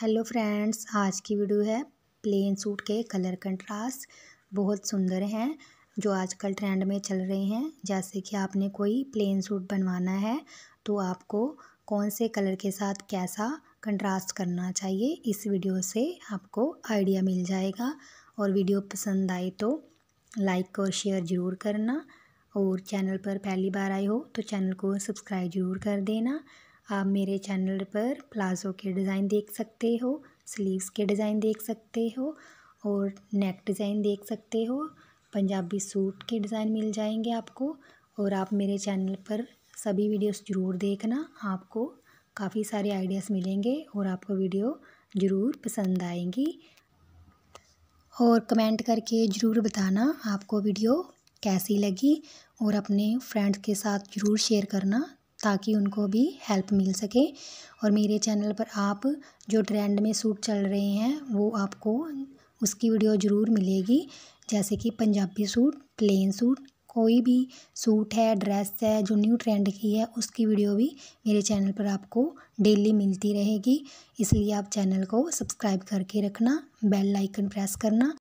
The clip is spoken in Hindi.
हेलो फ्रेंड्स आज की वीडियो है प्लेन सूट के कलर कंट्रास्ट बहुत सुंदर हैं जो आजकल ट्रेंड में चल रहे हैं जैसे कि आपने कोई प्लेन सूट बनवाना है तो आपको कौन से कलर के साथ कैसा कंट्रास्ट करना चाहिए इस वीडियो से आपको आइडिया मिल जाएगा और वीडियो पसंद आए तो लाइक और शेयर ज़रूर करना और चैनल पर पहली बार आए हो तो चैनल को सब्सक्राइब ज़रूर कर देना आप मेरे चैनल पर प्लाज़ो के डिज़ाइन देख सकते हो स्लीव्स के डिज़ाइन देख सकते हो और नेक डिज़ाइन देख सकते हो पंजाबी सूट के डिज़ाइन मिल जाएंगे आपको और आप मेरे चैनल पर सभी वीडियोस ज़रूर देखना आपको काफ़ी सारे आइडियाज़ मिलेंगे और आपको वीडियो ज़रूर पसंद आएंगी और कमेंट करके ज़रूर बताना आपको वीडियो कैसी लगी और अपने फ्रेंड्स के साथ ज़रूर शेयर करना ताकि उनको भी हेल्प मिल सके और मेरे चैनल पर आप जो ट्रेंड में सूट चल रहे हैं वो आपको उसकी वीडियो ज़रूर मिलेगी जैसे कि पंजाबी सूट प्लेन सूट कोई भी सूट है ड्रेस है जो न्यू ट्रेंड की है उसकी वीडियो भी मेरे चैनल पर आपको डेली मिलती रहेगी इसलिए आप चैनल को सब्सक्राइब करके रखना बेल आइकन प्रेस करना